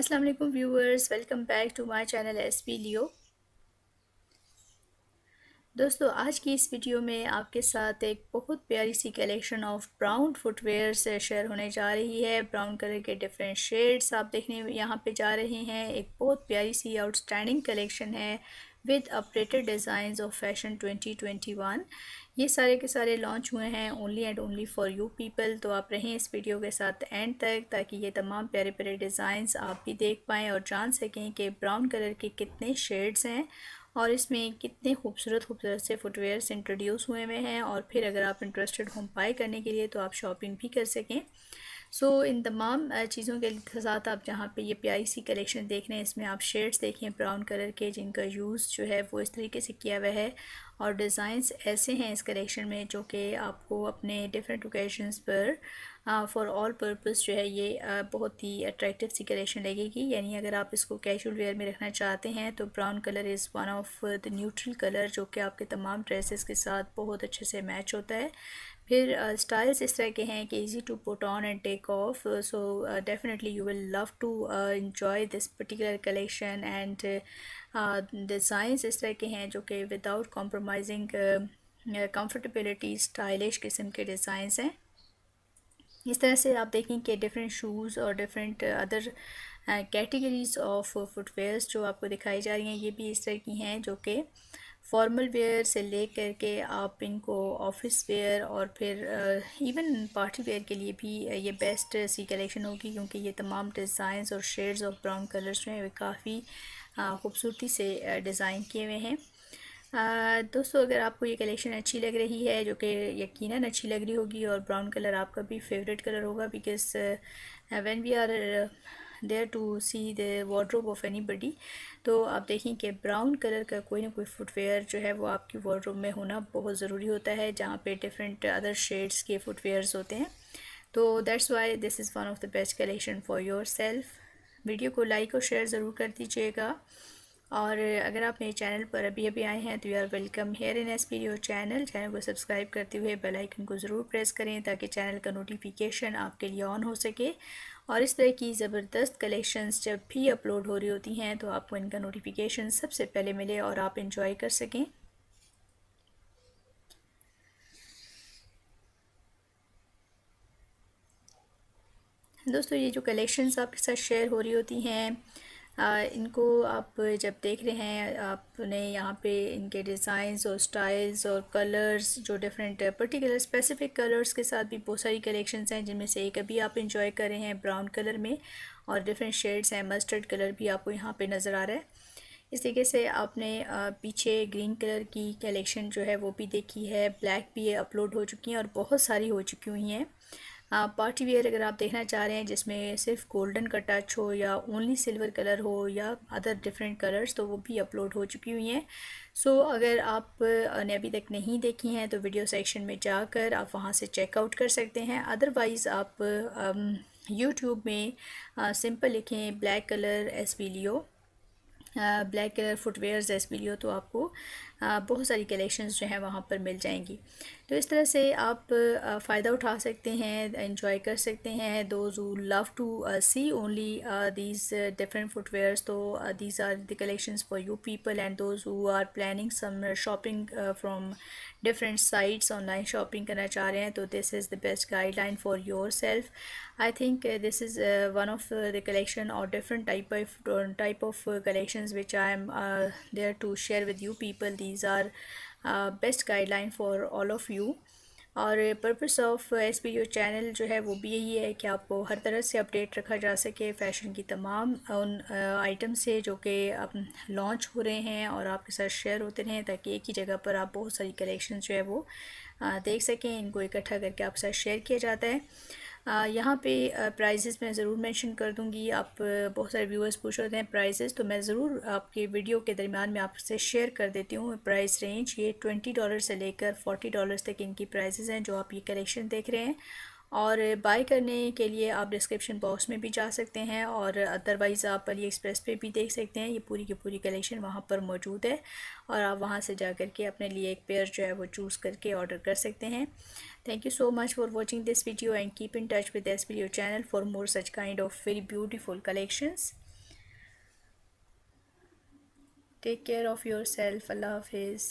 अस्सलाम वालेकुम viewers welcome back to my channel S P Leo दोस्तों आज की इस वीडियो में आपके साथ एक बहुत प्यारी सी कलेक्शन ऑफ ब्राउन फुटवेयर से शेयर होने जा रही है ब्राउन कलर के डिफरेंट शेड्स आप देखने यहाँ पे जा रहे हैं एक बहुत प्यारी सी आउटस्टैंडिंग कलेक्शन है with updated design of fashion 2021 ये सारे के सारे लॉन्च हुए हैं only and only for you people तो आप रहें इस वीडियो के साथ एंड तक ताकि ये तमाम प्यारे प्यारे डिज़ाइंस आप भी देख पाएँ और जान सकें कि ब्राउन कलर के कितने शेड्स हैं और इसमें कितने खूबसूरत खूबसूरत से फुटवेयर्स इंट्रोड्यूस हुए हुए हैं और फिर अगर आप इंटरेस्टेड होम बाई करने के लिए तो आप शॉपिंग भी कर सकें सो so, इन तमाम uh, चीज़ों के साथ आप जहाँ पे ये प्यारी सी कलेक्शन देख रहे हैं इसमें आप शेड्स देखें ब्राउन कलर के जिनका यूज़ जो है वो इस तरीके से किया हुआ है और डिज़ाइंस ऐसे हैं इस कलेक्शन में जो कि आपको अपने डिफरेंट ओकेजन्स पर फ़ॉर ऑल पर्पज़ जो है ये बहुत ही अट्रैक्टिव सी कलेक्शन लगेगी यानी अगर आप इसको कैजुअल वेयर में रखना चाहते हैं तो brown colour is one of the neutral colour जो कि आपके तमाम ड्रेसेस के साथ बहुत अच्छे से मैच होता है फिर स्टाइल्स uh, इस तरह के हैं कि easy to put on and take off so definitely you will love to enjoy this particular collection and designs इस तरह के हैं जो कि विदाउट कॉम्प्रोमाइजिंग कंफर्टेबिलिटी स्टाइलिश किस्म के डिज़ाइंस हैं इस तरह से आप देखें कि डिफरेंट शूज़ और different other categories of footwears जो आपको दिखाई जा रही हैं ये भी इस तरह की हैं जो कि फॉर्मल वेयर से ले कर के आप इनको ऑफिस वेयर और फिर इवन पार्टी वेयर के लिए भी uh, ये बेस्ट सी कलेक्शन होगी क्योंकि ये तमाम डिज़ाइन और शेड्स ऑफ ब्राउन कलर्स जो हैं वे काफ़ी uh, खूबसूरती से डिज़ाइन uh, किए हुए हैं दोस्तों अगर आपको ये कलेक्शन अच्छी लग रही है जो कि यकीनन अच्छी लग रही होगी और ब्राउन कलर आपका भी फेवरेट कलर होगा because when we are there to see the wardrobe of anybody तो आप देखें कि ब्राउन कलर का कोई ना कोई फुटवेयर जो है वो आपकी वार्ड्रोब में होना बहुत ज़रूरी होता है जहाँ पर डिफरेंट अदर शेड्स के फुटवेयर्स होते हैं तो that's why this is one of the best collection for yourself video को लाइक और शेयर ज़रूर कर दीजिएगा और अगर आप मेरे चैनल पर अभी अभी आए हैं तो you are welcome here in S P channel channel को सब्सक्राइब करते हुए बेल आइकन को ज़रूर प्रेस करें ताकि चैनल का नोटिफिकेशन आपके लिए ऑन हो सके और इस तरह की ज़बरदस्त कलेक्शंस जब भी अपलोड हो रही होती हैं तो आपको इनका नोटिफिकेशन सबसे पहले मिले और आप इन्जॉय कर सकें दोस्तों ये जो कलेक्शंस आपके साथ शेयर हो रही होती हैं इनको आप जब देख रहे हैं आपने यहाँ पे इनके डिज़ाइंस और स्टाइल्स और कलर्स जो डिफरेंट पर्टिकुलर स्पेसिफिक कलर्स के साथ भी बहुत सारी कलेक्शंस हैं जिनमें से एक अभी आप इंजॉय कर रहे हैं ब्राउन कलर में और डिफरेंट शेड्स हैं मस्टर्ड कलर भी आपको यहाँ पे नज़र आ रहा है इस तरीके से आपने पीछे ग्रीन कलर की कलेक्शन जो है वो भी देखी है ब्लैक भी अपलोड हो चुकी हैं और बहुत सारी हो चुकी हुई हैं पार्टी हाँ, वेयर अगर आप देखना चाह रहे हैं जिसमें सिर्फ गोल्डन का टच हो या ओनली सिल्वर कलर हो या अदर डिफरेंट कलर्स तो वो भी अपलोड हो चुकी हुई हैं सो so, अगर आप ने अभी तक नहीं देखी हैं तो वीडियो सेक्शन में जाकर आप वहाँ से चेकआउट कर सकते हैं अदरवाइज़ आप यूट्यूब में सिंपल लिखें black colour S Leo black colour footwear जैस भी हो तो आपको बहुत सारी कलेक्शंस जो हैं वहाँ पर मिल जाएंगी तो इस तरह से आप फ़ायदा उठा सकते हैं इन्जॉय कर सकते हैं those who love to see only these different footwears तो these are the collections for you people and those who are planning some shopping from different sites online shopping करना चाह रहे हैं तो this is the best guideline for yourself I think this is one of the collection और different type of type of collection suggestions which I am uh, there to share with you people. These are uh, best guideline for all of you. और purpose of S P U channel जो है वो भी यही है कि आपको हर तरह से अपडेट रखा जा सके फैशन की तमाम उन आइटम uh, से जो कि लॉन्च हो रहे हैं और आपके साथ शेयर होते रहें ताकि एक ही जगह पर आप बहुत सारी कलेक्शन जो है वो uh, देख सकें इनको इकट्ठा करके आपके साथ शेयर किया जाता है यहाँ पे प्राइजेस मैं ज़रूर मेंशन कर दूँगी आप बहुत सारे व्यूअर्स पूछ रहे हैं प्राइजेस तो मैं ज़रूर आपके वीडियो के दरमियान में आपसे शेयर कर देती हूँ प्राइस रेंज ये ट्वेंटी डॉलर से लेकर फोर्टी डॉलर तक इनकी प्राइजेज़ हैं जो आप ये कलेक्शन देख रहे हैं और बाय करने के लिए आप डिस्क्रिप्शन बॉक्स में भी जा सकते हैं और अदरवाइज़ आप अली एक्सप्रेस पे भी देख सकते हैं ये पूरी की पूरी कलेक्शन वहाँ पर मौजूद है और आप वहाँ से जा कर के अपने लिए एक पेयर जो है वो चूज़ करके ऑर्डर कर सकते हैं thank you so much for watching this video and keep in touch with S video channel for more such kind of very beautiful collections take care of yourself अल्लाह हाफिज़